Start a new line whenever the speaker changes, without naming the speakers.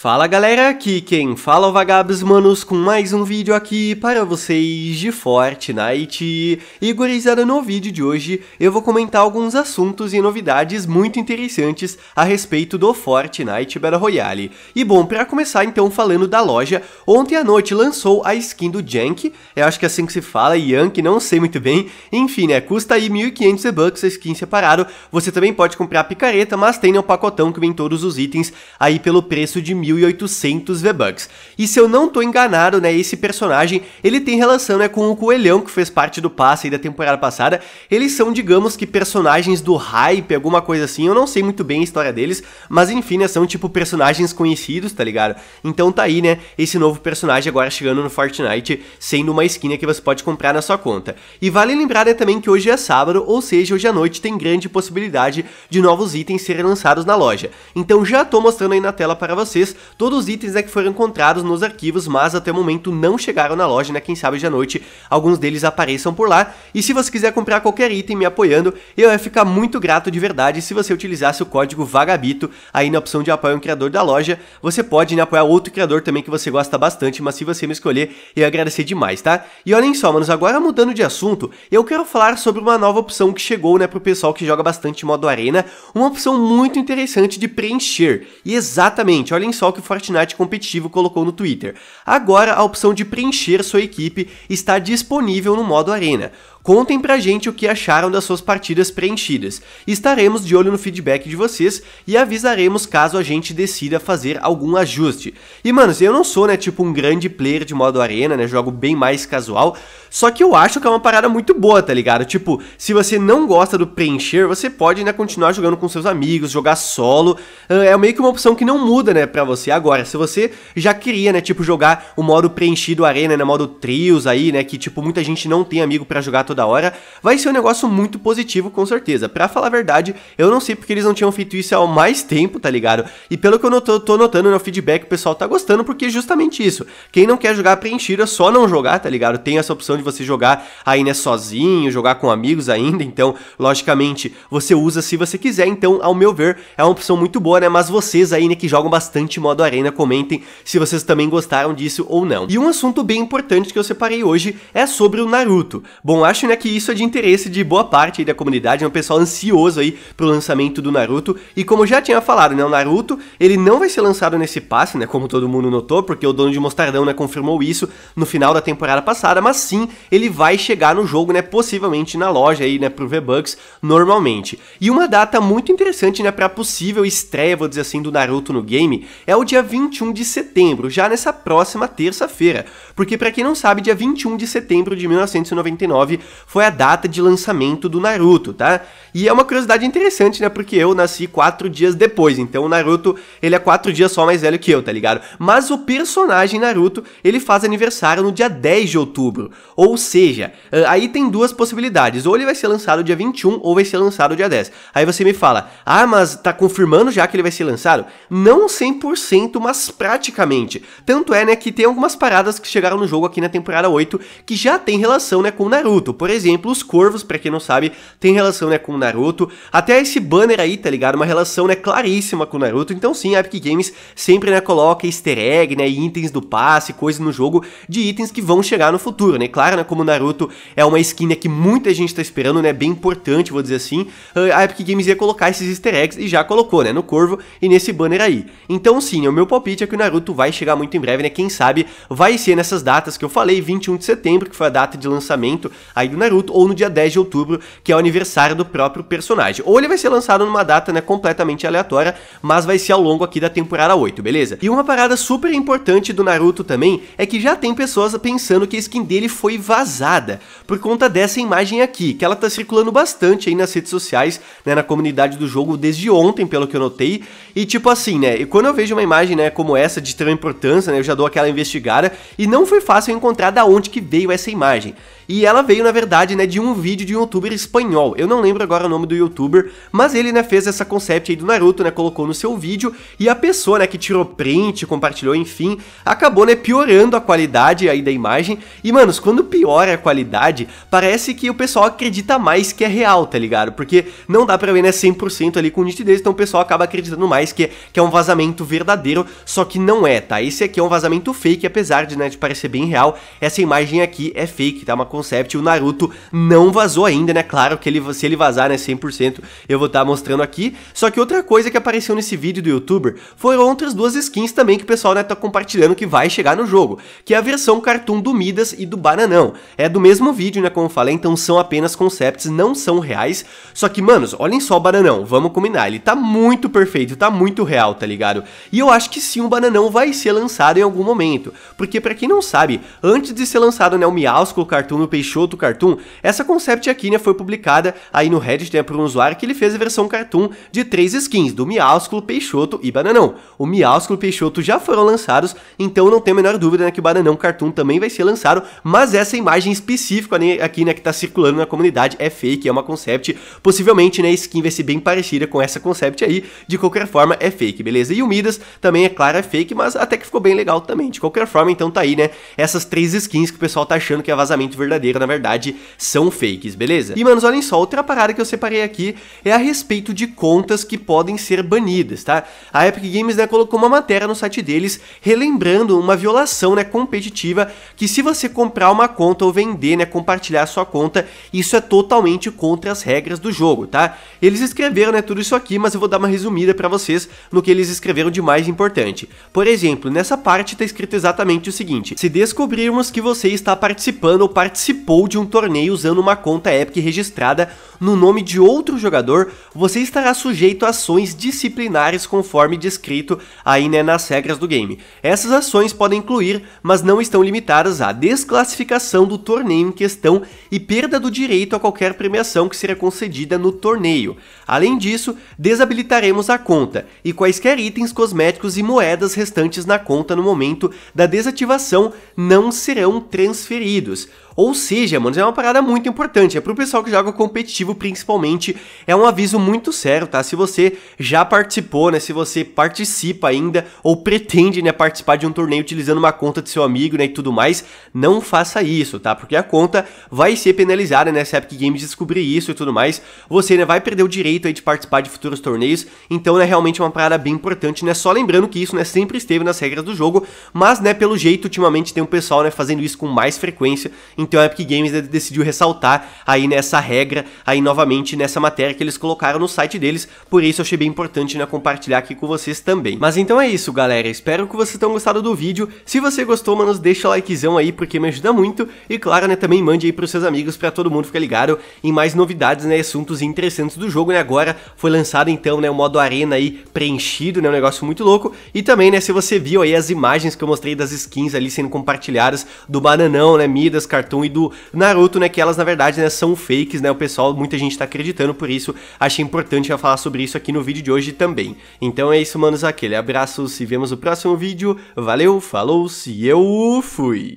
Fala galera, aqui quem fala é o Vagabos Manos com mais um vídeo aqui para vocês de Fortnite. E gurizada, no vídeo de hoje eu vou comentar alguns assuntos e novidades muito interessantes a respeito do Fortnite Battle Royale. E bom, para começar então falando da loja, ontem à noite lançou a skin do Jank, eu acho que é assim que se fala, Yank, não sei muito bem, enfim né, custa aí 1.500 bucks a skin separado, você também pode comprar a picareta, mas tem no pacotão que vem todos os itens aí pelo preço de 1.000 1.800 V-Bucks. E se eu não tô enganado, né, esse personagem, ele tem relação, né, com o Coelhão, que fez parte do passe da temporada passada. Eles são, digamos que, personagens do hype, alguma coisa assim, eu não sei muito bem a história deles, mas enfim, né, são tipo personagens conhecidos, tá ligado? Então tá aí, né, esse novo personagem agora chegando no Fortnite, sendo uma skin que você pode comprar na sua conta. E vale lembrar, né, também que hoje é sábado, ou seja, hoje à noite tem grande possibilidade de novos itens serem lançados na loja. Então já tô mostrando aí na tela para vocês todos os itens né, que foram encontrados nos arquivos, mas até o momento não chegaram na loja, né? Quem sabe hoje à noite alguns deles apareçam por lá. E se você quiser comprar qualquer item me apoiando, eu ia ficar muito grato de verdade se você utilizasse o código VAGABITO aí na opção de apoio um criador da loja. Você pode né, apoiar outro criador também que você gosta bastante, mas se você me escolher, eu agradecer demais, tá? E olhem só, manos, agora mudando de assunto, eu quero falar sobre uma nova opção que chegou, né, pro pessoal que joga bastante modo arena, uma opção muito interessante de preencher. E exatamente, olhem só pessoal que o Fortnite competitivo colocou no Twitter. Agora, a opção de preencher sua equipe está disponível no modo Arena. Contem pra gente o que acharam das suas partidas preenchidas. Estaremos de olho no feedback de vocês e avisaremos caso a gente decida fazer algum ajuste. E mano, eu não sou, né, tipo um grande player de modo arena, né, jogo bem mais casual, só que eu acho que é uma parada muito boa, tá ligado? Tipo, se você não gosta do preencher, você pode ainda né, continuar jogando com seus amigos, jogar solo, ah, é meio que uma opção que não muda, né, pra você. Agora, se você já queria, né, tipo, jogar o modo preenchido arena, né, modo trios aí, né, que tipo, muita gente não tem amigo para jogar toda toda hora, vai ser um negócio muito positivo com certeza. Para falar a verdade, eu não sei porque eles não tinham feito isso há mais tempo, tá ligado? E pelo que eu noto, tô notando no feedback, o pessoal tá gostando porque é justamente isso. Quem não quer jogar é só não jogar, tá ligado? Tem essa opção de você jogar aí né sozinho, jogar com amigos ainda, então logicamente você usa se você quiser. Então, ao meu ver, é uma opção muito boa, né? Mas vocês aí né que jogam bastante modo arena, comentem se vocês também gostaram disso ou não. E um assunto bem importante que eu separei hoje é sobre o Naruto. Bom, acho né, que isso é de interesse de boa parte da comunidade, é um pessoal ansioso aí pro lançamento do Naruto. E como já tinha falado, né, o Naruto, ele não vai ser lançado nesse passe, né, como todo mundo notou, porque o dono de Mostardão, né, confirmou isso no final da temporada passada, mas sim, ele vai chegar no jogo, né, possivelmente na loja aí, né, pro V-Bucks normalmente. E uma data muito interessante, né, pra possível estreia, vou dizer assim, do Naruto no game, é o dia 21 de setembro, já nessa próxima terça-feira. Porque para quem não sabe, dia 21 de setembro de 1999 foi a data de lançamento do Naruto, tá? E é uma curiosidade interessante, né? Porque eu nasci quatro dias depois, então o Naruto, ele é quatro dias só mais velho que eu, tá ligado? Mas o personagem Naruto, ele faz aniversário no dia 10 de outubro. Ou seja, eh, aí tem duas possibilidades. Ou ele vai ser lançado dia 21 ou vai ser lançado dia 10. Aí você me fala, ah, mas tá confirmando já que ele vai ser lançado? Não 100%, mas praticamente. Tanto é, né, que tem algumas paradas que chegaram no jogo aqui na temporada 8 que já tem relação, né, com o Naruto. Por exemplo, os corvos, para quem não sabe, tem relação, né, com o Naruto. Até esse banner aí, tá ligado? Uma relação, né, claríssima com o Naruto. Então sim, a Epic Games sempre, né, coloca easter egg, né, itens do passe, coisas no jogo de itens que vão chegar no futuro, né? Claro, né, como o Naruto é uma skin né, que muita gente tá esperando, né, bem importante, vou dizer assim, eh, a Epic Games ia colocar esses easter eggs e já colocou, né, no Corvo e nesse banner aí. Então sim, o meu palpite é que o Naruto vai chegar muito em breve, né, quem sabe vai ser nessas datas que eu falei, 21 de setembro, que foi a data de lançamento aí do Naruto, ou no dia 10 de outubro, que é o aniversário do próprio personagem. Ou ele vai ser lançado numa data, né, completamente aleatória, mas vai ser ao longo aqui da temporada 8, beleza? E uma parada super importante do Naruto também é que já tem pessoas pensando que a skin dele foi vazada por conta dessa imagem aqui, que ela tá circulando bastante aí nas redes sociais, né, na comunidade do jogo desde ontem, pelo que eu notei. E tipo assim, né, e quando eu vejo uma imagem, né, como essa de tão importância, né, eu já dou aquela investigada e não foi fácil encontrar da onde que veio essa imagem. E ela veio, na verdade, né, de um vídeo de um youtuber espanhol. Eu não lembro agora o nome do youtuber, mas ele, né, fez essa concept aí do Naruto, né, colocou no seu vídeo e a pessoa, né, que tirou print, compartilhou, enfim, acabou, né, piorando a qualidade aí da imagem. E, manos, quando piora a qualidade, parece que o pessoal acredita mais que é real, tá ligado? Porque não dá pra ver, né, 100% ali com nitidez, então o pessoal acaba acreditando mais que, que é um vazamento verdadeiro, só que não é, tá? Esse aqui é um vazamento fake, apesar de, né, de parecer bem real, essa imagem aqui é fake, tá? Uma concept, o Naruto não vazou ainda, né? Claro que ele, se ele vazar, né, 100%, eu vou estar tá mostrando aqui. Só que outra coisa que apareceu nesse vídeo do youtuber foram outras duas skins também que o pessoal, né, tá compartilhando que vai chegar no jogo, que é a versão cartoon do Midas e do Bananão. É do mesmo vídeo, né, como eu falei, então são apenas concepts, não são reais. Só que, manos, olhem só o Bananão, vamos combinar, ele tá muito perfeito, tá muito real, tá ligado? E eu acho que sim, o Bananão vai ser lançado em algum momento, porque para quem não sabe, antes de ser lançado, né, o Miausco, o Cartoon Peixoto Cartoon, essa concept aqui né, foi publicada aí no Reddit né, por um usuário que ele fez a versão Cartoon de três skins, do Miásculo, Peixoto e Bananão. O Miásculo e Peixoto já foram lançados, então não tem a menor dúvida né, que o Bananão Cartoon também vai ser lançado, mas essa imagem específica né, aqui né, que está circulando na comunidade é fake, é uma concept, possivelmente né, a skin vai ser bem parecida com essa concept aí, de qualquer forma é fake, beleza? E o Midas também é claro, é fake, mas até que ficou bem legal também, de qualquer forma então tá aí né, essas três skins que o pessoal tá achando que é vazamento verdadeiro na verdade, são fakes, beleza? E, manos, olhem só, outra parada que eu separei aqui é a respeito de contas que podem ser banidas, tá? A Epic Games, né, colocou uma matéria no site deles relembrando uma violação, né, competitiva que se você comprar uma conta ou vender, né, compartilhar sua conta, isso é totalmente contra as regras do jogo, tá? Eles escreveram, né, tudo isso aqui, mas eu vou dar uma resumida para vocês no que eles escreveram de mais importante. Por exemplo, nessa parte tá escrito exatamente o seguinte: se descobrirmos que você está participando ou participando participou de um torneio usando uma conta Epic registrada no nome de outro jogador, você estará sujeito a ações disciplinares conforme descrito aí né, nas regras do game. Essas ações podem incluir, mas não estão limitadas à desclassificação do torneio em questão e perda do direito a qualquer premiação que será concedida no torneio. Além disso, desabilitaremos a conta e quaisquer itens cosméticos e moedas restantes na conta no momento da desativação não serão transferidos. Ou seja, mano, é uma parada muito importante. É pro pessoal que joga competitivo, principalmente, é um aviso muito sério, tá? Se você já participou, né? Se você participa ainda ou pretende, né, participar de um torneio utilizando uma conta de seu amigo, né, e tudo mais, não faça isso, tá? Porque a conta vai ser penalizada, né? Se a Epic Games descobrir isso e tudo mais, você, né, vai perder o direito aí de participar de futuros torneios. Então, né, realmente é uma parada bem importante, né? Só lembrando que isso, né, sempre esteve nas regras do jogo, mas, né, pelo jeito, ultimamente tem um pessoal, né, fazendo isso com mais frequência. Então, então a Epic Games decidiu ressaltar aí nessa regra, aí novamente nessa matéria que eles colocaram no site deles, por isso eu achei bem importante né, compartilhar aqui com vocês também. Mas então é isso, galera, espero que vocês tenham gostado do vídeo, se você gostou, mano, deixa o likezão aí, porque me ajuda muito, e claro, né, também mande aí pros seus amigos para todo mundo ficar ligado em mais novidades, né, assuntos interessantes do jogo, né, agora foi lançado então, né, o modo arena aí preenchido, né, um negócio muito louco, e também, né, se você viu aí as imagens que eu mostrei das skins ali sendo compartilhadas do Bananão, né, Midas, Cartoon, Naruto e do Naruto, né? Que elas, na verdade, né, são fakes, né? O pessoal, muita gente tá acreditando, por isso achei importante eu falar sobre isso aqui no vídeo de hoje também. Então é isso, manos, aquele abraço, se vemos no próximo vídeo, valeu, falou, se eu fui!